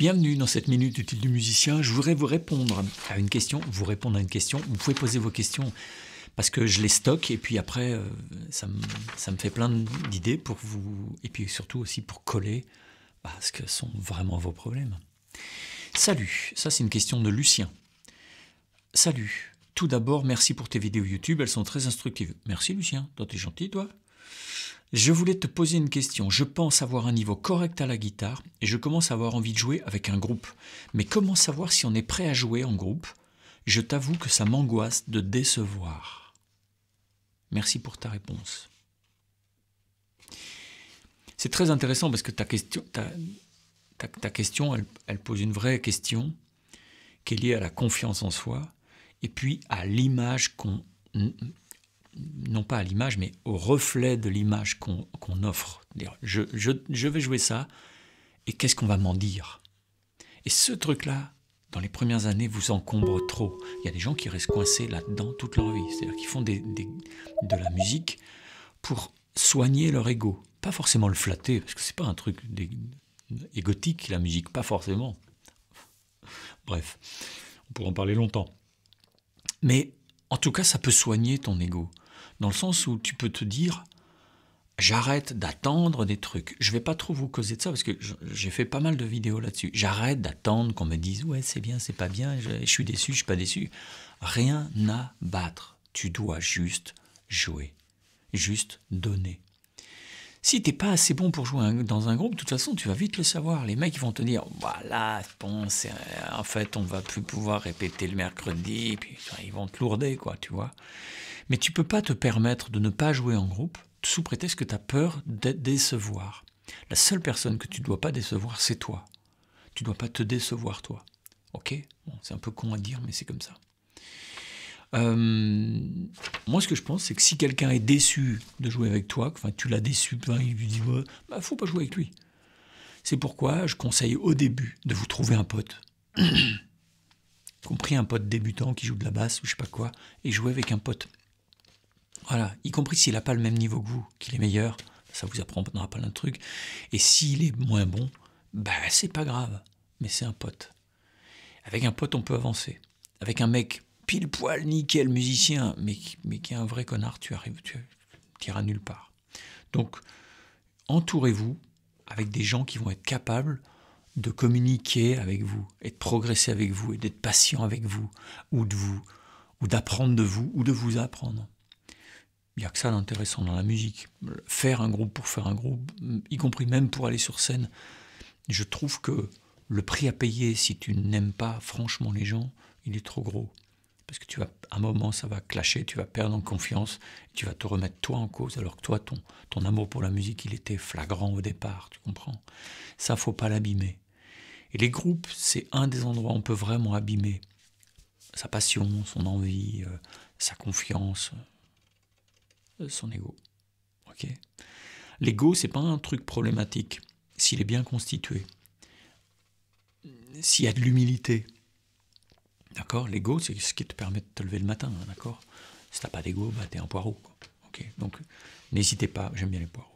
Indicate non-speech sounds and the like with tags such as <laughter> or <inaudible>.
Bienvenue dans cette minute utile du musicien. Je voudrais vous répondre à une question, vous répondre à une question. Vous pouvez poser vos questions parce que je les stocke et puis après, euh, ça me, fait plein d'idées pour vous et puis surtout aussi pour coller à ce que sont vraiment vos problèmes. Salut, ça c'est une question de Lucien. Salut, tout d'abord merci pour tes vidéos YouTube, elles sont très instructives. Merci Lucien, toi t'es gentil toi. Je voulais te poser une question. Je pense avoir un niveau correct à la guitare et je commence à avoir envie de jouer avec un groupe. Mais comment savoir si on est prêt à jouer en groupe Je t'avoue que ça m'angoisse de décevoir. Merci pour ta réponse. C'est très intéressant parce que ta question, ta, question elle pose une vraie question qui est liée à la confiance en soi et puis à l'image qu'on non pas à l'image, mais au reflet de l'image qu'on offre. Je, vais jouer ça, et qu'est-ce qu'on va m'en dire Et ce truc-là, dans les premières années, vous encombre trop. Il y a des gens qui restent coincés là-dedans toute leur vie, c'est-à-dire qu'ils font de la musique pour soigner leur ego. Pas forcément le flatter, parce que ce n'est pas un truc égotique, la musique, pas forcément. Bref, on pourrait en parler longtemps. Mais en tout cas, ça peut soigner ton ego dans le sens où tu peux te dire, j'arrête d'attendre des trucs. Je vais pas trop vous causer de ça parce que j'ai fait pas mal de vidéos là-dessus. J'arrête d'attendre qu'on me dise ouais c'est bien, c'est pas bien, je, suis déçu, je suis pas déçu. Rien à battre. Tu dois juste jouer, juste donner. Si t'es pas assez bon pour jouer dans un groupe, de toute façon, tu vas vite le savoir. Les mecs, vont te dire, voilà, bon, en fait, on va plus pouvoir répéter le mercredi, puis ils vont te lourder, quoi, tu vois. Mais tu peux pas te permettre de ne pas jouer en groupe sous prétexte que tu as peur de décevoir. La seule personne que tu ne dois pas décevoir, c'est toi. Tu ne dois pas te décevoir, toi. Ok C'est un peu con à dire, mais c'est comme ça. Euh, moi, ce que je pense, c'est que si quelqu'un est déçu de jouer avec toi, enfin, tu l'as déçu, ben, il lui dit, il ne bah, faut pas jouer avec lui. C'est pourquoi je conseille au début de vous trouver un pote, <clears throat> compris un pote débutant qui joue de la basse ou je sais pas quoi, et jouer avec un pote. Voilà, y compris s'il n'a pas le même niveau que vous, qu'il est meilleur, ça vous apprendra pas d'un truc. Et s'il est moins bon, bah c'est pas grave, mais c'est un pote. Avec un pote, on peut avancer. Avec un mec pile poil, nickel, musicien, mais, mais qui est un vrai connard, tu arrives, tu iras nulle part. Donc, entourez-vous avec des gens qui vont être capables de communiquer avec vous, et de progresser avec vous, et d'être patient avec vous, ou de vous, ou d'apprendre de vous, ou de vous apprendre il n'y a que ça d'intéressant dans la musique. Faire un groupe pour faire un groupe, y compris même pour aller sur scène, je trouve que le prix à payer si tu n'aimes pas franchement les gens, il est trop gros. Parce que tu vas, un moment, ça va clasher, tu vas perdre en confiance, tu vas te remettre toi en cause, alors que toi, ton, ton amour pour la musique, il était flagrant au départ, tu comprends Ça, faut pas l'abîmer. Et les groupes, c'est un des endroits où on peut vraiment abîmer sa passion, son envie, euh, sa confiance, euh, son ego. Ok L'ego, c'est pas un truc problématique s'il est bien constitué, s'il y a de l'humilité. D'accord L'ego, c'est ce qui te permet de te lever le matin, hein, d'accord Si t'as pas d'ego, bah t'es un poireau. Ok Donc, n'hésitez pas, j'aime bien les poireaux.